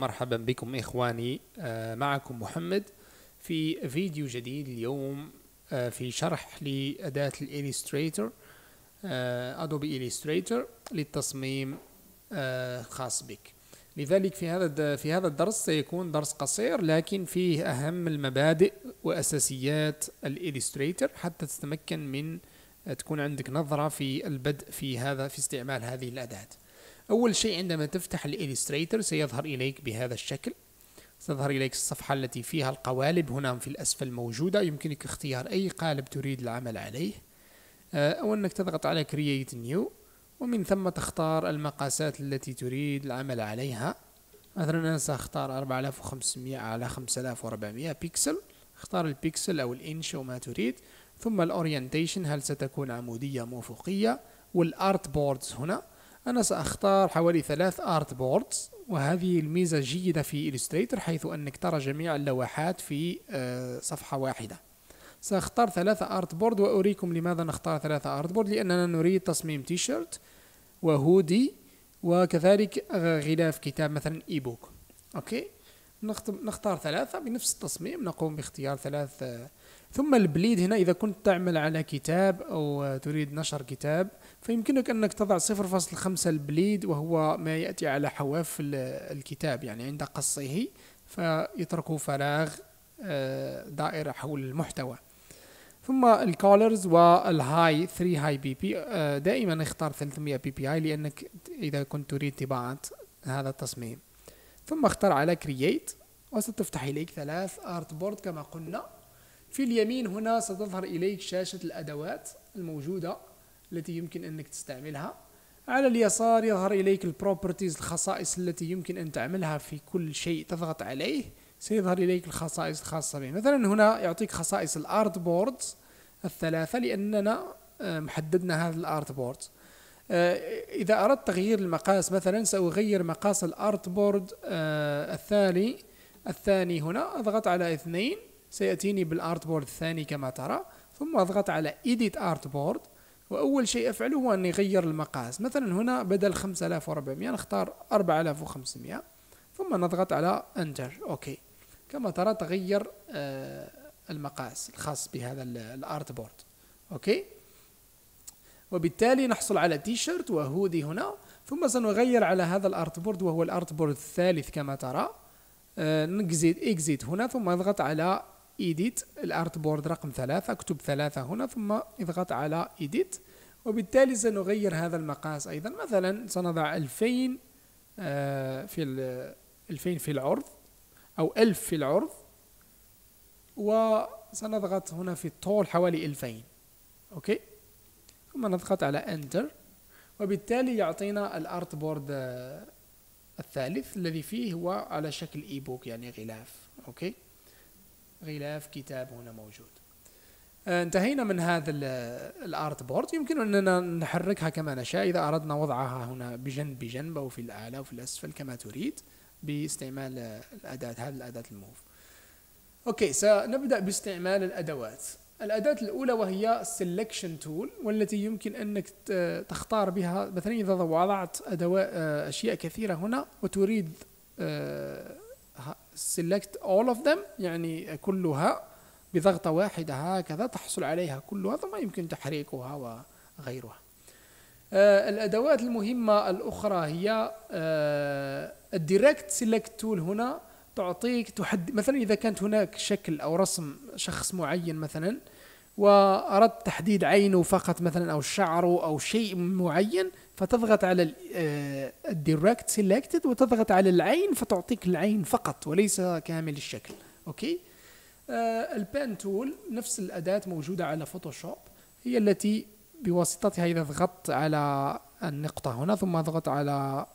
مرحبا بكم إخواني آه، معكم محمد في فيديو جديد اليوم آه، في شرح لأداة الإليستريتور آه، أدوبي إليستريتور للتصميم خاص بك لذلك في هذا في هذا الدرس سيكون درس قصير لكن فيه أهم المبادئ وأساسيات الإليستريتور حتى تتمكن من تكون عندك نظرة في البدء في هذا في استعمال هذه الأداة أول شيء عندما تفتح الإليستريتر سيظهر إليك بهذا الشكل ستظهر إليك الصفحة التي فيها القوالب هنا في الأسفل موجودة يمكنك اختيار أي قالب تريد العمل عليه آه، أو أنك تضغط على Create New ومن ثم تختار المقاسات التي تريد العمل عليها مثلا أنا سأختار 4500 على 5400 بيكسل اختار البيكسل أو الإنش أو ما تريد ثم الأورينتيشن هل ستكون عمودية أم أفقية والأرت بوردز هنا أنا سأختار حوالي ثلاث آرت بوردز وهذه الميزة جيدة في إلستريتر حيث أنك ترى جميع اللوحات في آه، صفحة واحدة سأختار ثلاثة آرت بورد وأريكم لماذا نختار ثلاثة آرت بورد لأننا نريد تصميم تي شيرت وهودي وكذلك آه، غلاف كتاب مثلا إي بوك أوكي نختار ثلاثة بنفس التصميم نقوم باختيار ثلاث ثم البليد هنا إذا كنت تعمل على كتاب أو تريد نشر كتاب فيمكنك أنك تضع 0.5 البليد وهو ما يأتي على حواف الكتاب يعني عند قصه فيترك فراغ آه، دائرة حول المحتوى ثم الكولرز والهاي 3 هاي بي بي دائما اختار 300 بي بي اي لأنك إذا كنت تريد طباعة هذا التصميم ثم اختر على كرييت وستفتح إليك ثلاث ارت بورد كما قلنا في اليمين هنا ستظهر إليك شاشة الأدوات الموجودة التي يمكن أنك تستعملها على اليسار يظهر إليك البروبرتيز الخصائص التي يمكن أن تعملها في كل شيء تضغط عليه سيظهر إليك الخصائص الخاصة به مثلا هنا يعطيك خصائص الارت بوردز الثلاثة لأننا آه، محددنا هذا الارت بوردز آه، إذا أردت تغيير المقاس مثلا سأغير مقاس الأرت بورد آه، الثاني الثاني هنا أضغط على اثنين سيأتيني بالأرت بورد الثاني كما ترى ثم أضغط على إيديت أرت بورد وأول شيء أفعله هو أني أغير المقاس مثلا هنا بدل 5400 نختار 4500 ثم نضغط على أنتر أوكي كما ترى تغير آه، المقاس الخاص بهذا الأرت بورد أوكي وبالتالي نحصل على تي شيرت وهودي هنا ثم سنغير على هذا الارت بورد وهو الارت بورد الثالث كما ترى آه، نكزيت اكزيت هنا ثم اضغط على ايديت الارت بورد رقم ثلاثة اكتب ثلاثة هنا ثم اضغط على ايديت وبالتالي سنغير هذا المقاس ايضا مثلا سنضع 2000 آه، في 2000 في العرض او 1000 في العرض وسنضغط هنا في الطول حوالي 2000 اوكي ثم نضغط على انتر وبالتالي يعطينا الارت بورد آه، الثالث الذي فيه هو على شكل اي بوك يعني غلاف اوكي غلاف كتاب هنا موجود آه، انتهينا من هذا آه، الارت بورد يمكن اننا نحركها كما نشاء اذا اردنا وضعها هنا بجنب بجنب او في الاعلى وفي الاسفل كما تريد باستعمال الاداه هذه الاداه الموف اوكي سنبدا باستعمال الادوات الأداة الأولى وهي Selection تول والتي يمكن أنك تختار بها مثلا إذا وضعت أدوات آه، أشياء كثيرة هنا وتريد آه، select all of them يعني كلها بضغطة واحدة هكذا تحصل عليها كلها ثم يمكن تحريكها وغيرها آه، الأدوات المهمة الأخرى هي الديركت سيلكت تول هنا تعطيك تحدد مثلا إذا كانت هناك شكل أو رسم شخص معين مثلا وأردت تحديد عينه فقط مثلا أو شعره أو شيء معين فتضغط على الديركت سيلكتد آه، وتضغط على العين فتعطيك العين فقط وليس كامل الشكل أوكي آه، البان تول نفس الأداة موجودة على فوتوشوب هي التي بواسطتها إذا ضغطت على النقطة هنا ثم اضغط على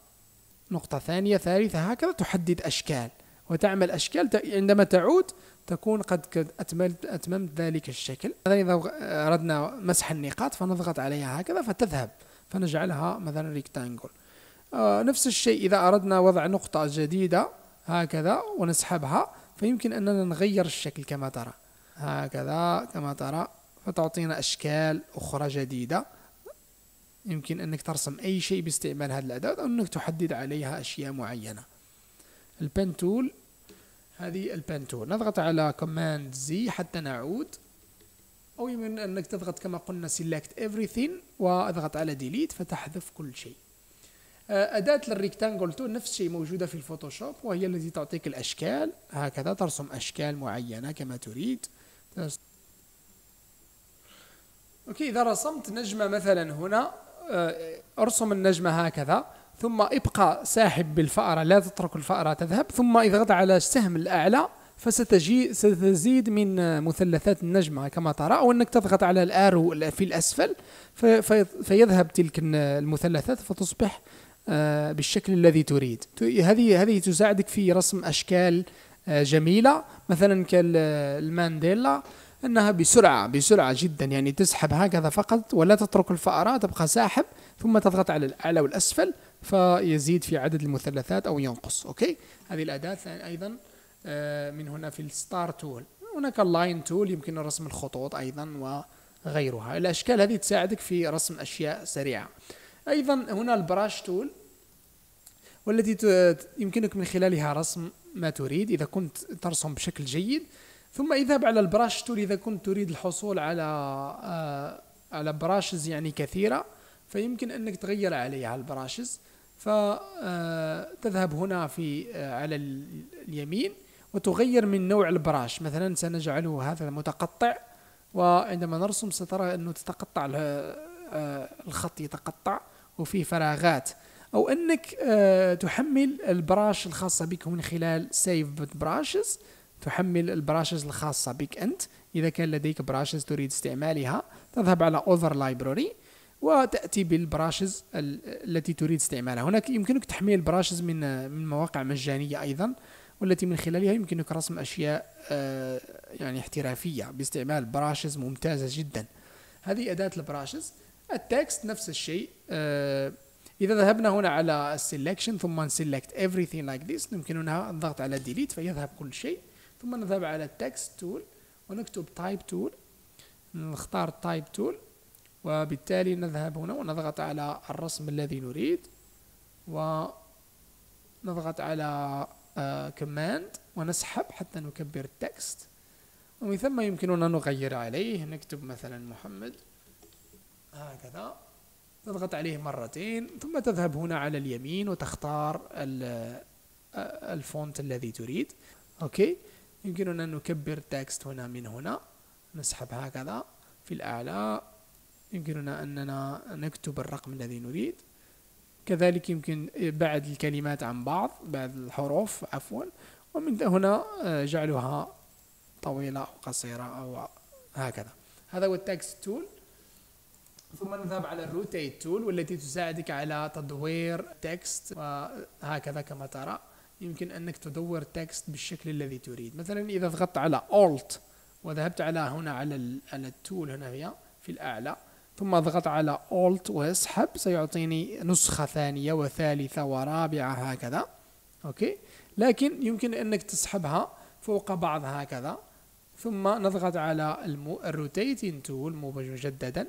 نقطة ثانية ثالثة هكذا تحدد أشكال وتعمل أشكال عندما تعود تكون قد أتممت, أتممت ذلك الشكل مثلا إذا أردنا مسح النقاط فنضغط عليها هكذا فتذهب فنجعلها مثلا ريكتانجل آه نفس الشيء إذا أردنا وضع نقطة جديدة هكذا ونسحبها فيمكن أننا نغير الشكل كما ترى هكذا كما ترى فتعطينا أشكال أخرى جديدة يمكن أنك ترسم أي شيء باستعمال هذا الأداة أو أنك تحدد عليها أشياء معينة البن تول هذه البانتور نضغط على كوماند زي حتى نعود أو يمكن أنك تضغط كما قلنا سيلكت everything واضغط على ديليت فتحذف كل شيء آه، أداة للريكتانجل تول نفس الشيء موجودة في الفوتوشوب وهي التي تعطيك الأشكال هكذا ترسم أشكال معينة كما تريد أوكي إذا رسمت نجمة مثلا هنا آه، أرسم النجمة هكذا ثم ابقى ساحب بالفأرة لا تترك الفأرة تذهب ثم اضغط على السهم الأعلى فستجي ستزيد من مثلثات النجمة كما ترى أو أنك تضغط على الآرو في الأسفل فيذهب تلك المثلثات فتصبح آه، بالشكل الذي تريد هذه هذه تساعدك في رسم أشكال آه، جميلة مثلا كالمانديلا انها بسرعه بسرعه جدا يعني تسحب هكذا فقط ولا تترك الفأرة تبقى ساحب ثم تضغط على الاعلى والاسفل فيزيد في عدد المثلثات أو ينقص أوكي هذه الأداة أيضا آه، من هنا في الستار تول هناك اللاين تول يمكن رسم الخطوط أيضا وغيرها الأشكال هذه تساعدك في رسم أشياء سريعة أيضا هنا البراش تول والتي يمكنك من خلالها رسم ما تريد إذا كنت ترسم بشكل جيد ثم اذهب على البراش تول إذا كنت تريد الحصول على آه، على براشز يعني كثيرة فيمكن أنك تغير عليها البراشز فتذهب آه، هنا في آه، على اليمين وتغير من نوع البراش مثلا سنجعله هذا متقطع وعندما نرسم سترى أنه تتقطع آه، الخط يتقطع وفيه فراغات أو أنك تحمل البراش الخاصة بك من خلال سيف براشز تحمل البراشز الخاصة بك أنت إذا كان لديك براشز تريد استعمالها تذهب على اوفر لايبراري وتاتي بالبراشز التي تريد استعمالها هناك يمكنك تحميل البراشز من من مواقع مجانيه ايضا والتي من خلالها يمكنك رسم اشياء آه، يعني احترافيه باستعمال براشز ممتازه جدا هذه اداه البراشز التكست نفس الشيء آه، اذا ذهبنا هنا على السيلكشن ثم نسلكت everything like this يمكننا الضغط على delete فيذهب كل شيء ثم نذهب على التكست تول ونكتب type tool نختار type tool وبالتالي نذهب هنا ونضغط على الرسم الذي نريد ونضغط على كماند آه، ونسحب حتى نكبر التكست ومن ثم يمكننا نغير عليه نكتب مثلا محمد هكذا تضغط عليه مرتين ثم تذهب هنا على اليمين وتختار الفونت آه، الذي تريد اوكي يمكننا نكبر تكست هنا من هنا نسحب هكذا في الاعلى يمكننا أننا نكتب الرقم الذي نريد كذلك يمكن بعد الكلمات عن بعض بعد الحروف عفوا ومن هنا آه، جعلها طويلة أو قصيرة أو هكذا هذا هو التاكس تول ثم نذهب على الروتيت تول والتي تساعدك على تدوير تكست وهكذا كما ترى يمكن أنك تدور تكست بالشكل الذي تريد مثلا إذا ضغطت على Alt وذهبت على هنا على التول هنا هي في الأعلى ثم أضغط على Alt واسحب سيعطيني نسخة ثانية وثالثة ورابعة هكذا أوكي لكن يمكن أنك تسحبها فوق بعض هكذا ثم نضغط على الروتيتين تول مجددا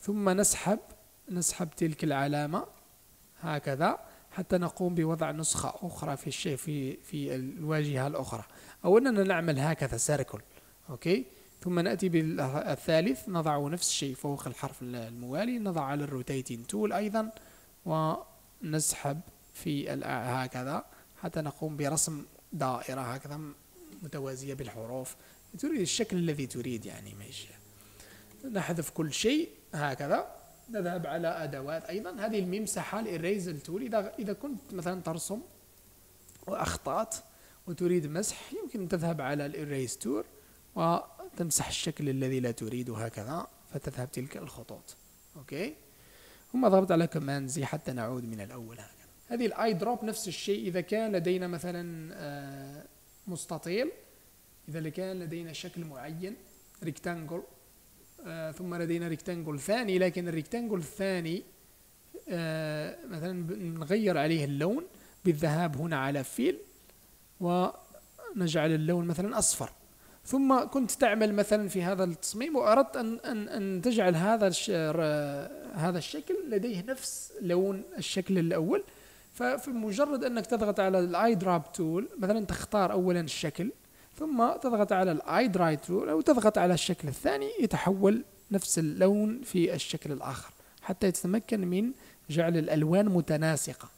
ثم نسحب نسحب تلك العلامة هكذا حتى نقوم بوضع نسخة أخرى في الشيء في في الواجهة الأخرى أو أننا نعمل هكذا سيركل أوكي ثم نأتي بالثالث نضع نفس الشيء فوق الحرف الموالي نضع على الروتيتين تول أيضا ونسحب في هكذا حتى نقوم برسم دائرة هكذا متوازية بالحروف تريد الشكل الذي تريد يعني ماشي نحذف كل شيء هكذا نذهب على أدوات أيضا هذه الممسحة الإريزل تول إذا إذا كنت مثلا ترسم وأخطأت وتريد مسح يمكن تذهب على تول و تمسح الشكل الذي لا تريد هكذا فتذهب تلك الخطوط أوكي ثم ضغط على كمان زي حتى نعود من الأول هكذا هذه الاي دروب نفس الشيء إذا كان لدينا مثلا آه، مستطيل إذا كان لدينا شكل معين ريكتانجل آه، ثم لدينا ريكتانجل ثاني لكن الريكتانجل الثاني آه، مثلا نغير عليه اللون بالذهاب هنا على فيل ونجعل اللون مثلا أصفر ثم كنت تعمل مثلا في هذا التصميم واردت ان ان ان تجعل هذا هذا الشكل لديه نفس لون الشكل الاول فمجرد انك تضغط على الاي دراب تول مثلا تختار اولا الشكل ثم تضغط على الاي دراي تول او تضغط على الشكل الثاني يتحول نفس اللون في الشكل الاخر حتى يتمكن من جعل الالوان متناسقه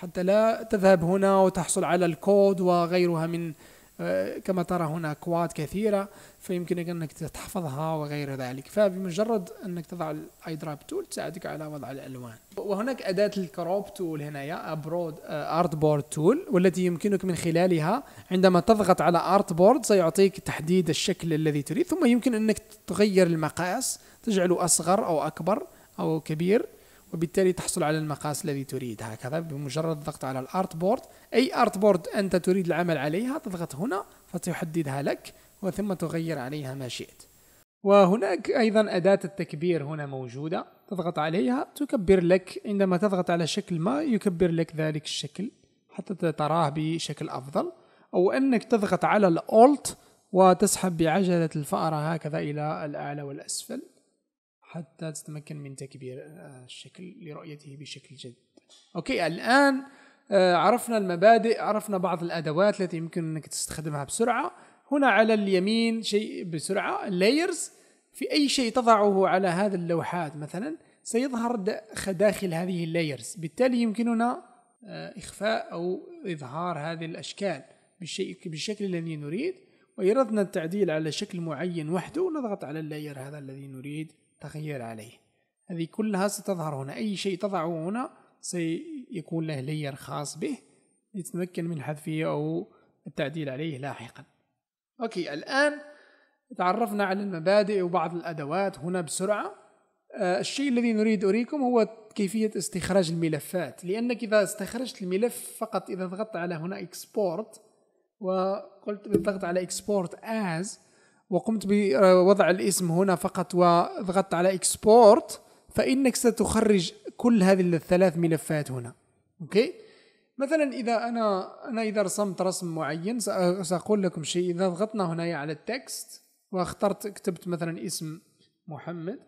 حتى لا تذهب هنا وتحصل على الكود وغيرها من آه، كما ترى هنا أكواد كثيرة فيمكنك أنك تحفظها وغير ذلك فبمجرد أنك تضع الأي دراب تول تساعدك على وضع الألوان وهناك أداة الكروب تول هنايا أبرود أرت بورد تول والتي يمكنك من خلالها عندما تضغط على أرت بورد سيعطيك تحديد الشكل الذي تريد ثم يمكن أنك تغير المقاس تجعله أصغر أو أكبر أو كبير وبالتالي تحصل على المقاس الذي تريد هكذا بمجرد الضغط على الارت بورد اي ارت بورد انت تريد العمل عليها تضغط هنا فتحددها لك وثم تغير عليها ما شئت وهناك ايضا اداه التكبير هنا موجوده تضغط عليها تكبر لك عندما تضغط على شكل ما يكبر لك ذلك الشكل حتى تراه بشكل افضل او انك تضغط على الالت وتسحب بعجله الفاره هكذا الى الاعلى والاسفل حتى تتمكن من تكبير آه، الشكل لرؤيته بشكل جيد أوكي الآن آه، عرفنا المبادئ عرفنا بعض الأدوات التي يمكن أنك تستخدمها بسرعة هنا على اليمين شيء بسرعة لايرز في أي شيء تضعه على هذه اللوحات مثلا سيظهر داخل هذه اللايرز بالتالي يمكننا آه، إخفاء أو إظهار هذه الأشكال بالشكل الذي نريد ويردنا التعديل على شكل معين وحده نضغط على اللاير هذا الذي نريد تغير عليه هذه كلها ستظهر هنا أي شيء تضعه هنا سيكون له لير خاص به يتمكن من حذفه أو التعديل عليه لاحقا أوكي الآن تعرفنا على المبادئ وبعض الأدوات هنا بسرعة آه، الشيء الذي نريد أريكم هو كيفية استخراج الملفات لأنك إذا استخرجت الملف فقط إذا ضغطت على هنا export وقلت بالضغط على export as وقمت بوضع الاسم هنا فقط وضغطت على اكسبورت فانك ستخرج كل هذه الثلاث ملفات هنا اوكي مثلا اذا انا انا اذا رسمت رسم معين ساقول لكم شيء اذا ضغطنا هنا على التكست واخترت كتبت مثلا اسم محمد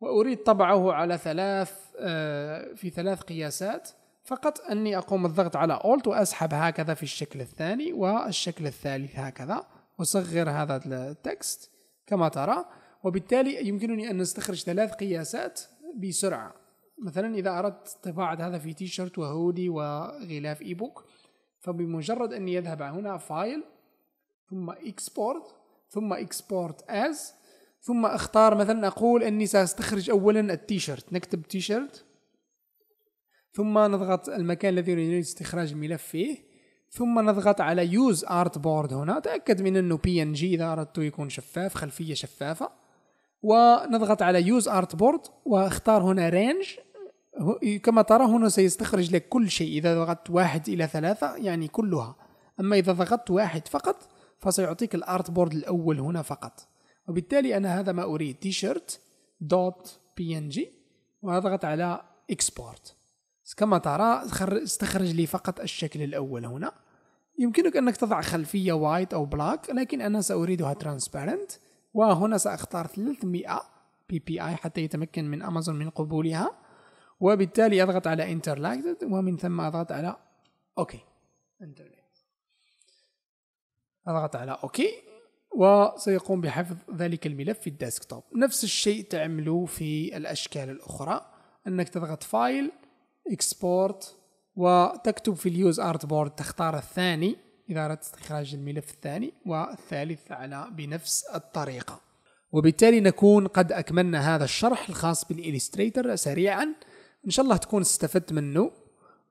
واريد طبعه على ثلاث آه، في ثلاث قياسات فقط اني اقوم الضغط على اولت واسحب هكذا في الشكل الثاني والشكل الثالث هكذا أصغر هذا التكست كما ترى وبالتالي يمكنني أن أستخرج ثلاث قياسات بسرعة مثلا إذا أردت طباعة هذا في تي شيرت وهودي وغلاف إي بوك فبمجرد أني أذهب هنا فايل ثم إكسبورت ثم إكسبورت أز ثم أختار مثلا أقول أني سأستخرج أولا التي شيرت نكتب تي شيرت ثم نضغط المكان الذي نريد استخراج الملف فيه ثم نضغط على يوز ارت بورد هنا تأكد من انه بي ان جي اذا اردت يكون شفاف خلفية شفافة ونضغط على يوز ارت بورد واختار هنا رينج كما ترى هنا سيستخرج لك كل شيء إذا ضغطت واحد إلى ثلاثة يعني كلها أما إذا ضغطت واحد فقط فسيعطيك الارت بورد الأول هنا فقط وبالتالي أنا هذا ما أريد تي شيرت دوت بي ان جي وأضغط على اكسبورت كما ترى استخرج لي فقط الشكل الأول هنا يمكنك أنك تضع خلفية وايت أو بلاك لكن أنا سأريدها ترانسبيرنت وهنا سأختار 300 بي بي آي حتى يتمكن من أمازون من قبولها وبالتالي أضغط على انترلاكتد ومن ثم أضغط على أوكي أضغط على أوكي وسيقوم بحفظ ذلك الملف في الديسكتوب نفس الشيء تعمله في الأشكال الأخرى أنك تضغط فايل اكسبورت وتكتب في اليوز ارت بورد تختار الثاني اذا اردت استخراج الملف الثاني والثالث على بنفس الطريقه وبالتالي نكون قد اكملنا هذا الشرح الخاص بالالستريتر سريعا ان شاء الله تكون استفدت منه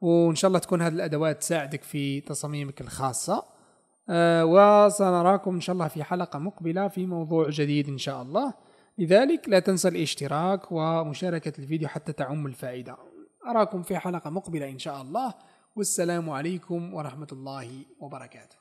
وان شاء الله تكون هذه الادوات تساعدك في تصاميمك الخاصه آه، وسنراكم ان شاء الله في حلقه مقبله في موضوع جديد ان شاء الله لذلك لا تنسى الاشتراك ومشاركه الفيديو حتى تعم الفائده أراكم في حلقة مقبلة إن شاء الله والسلام عليكم ورحمة الله وبركاته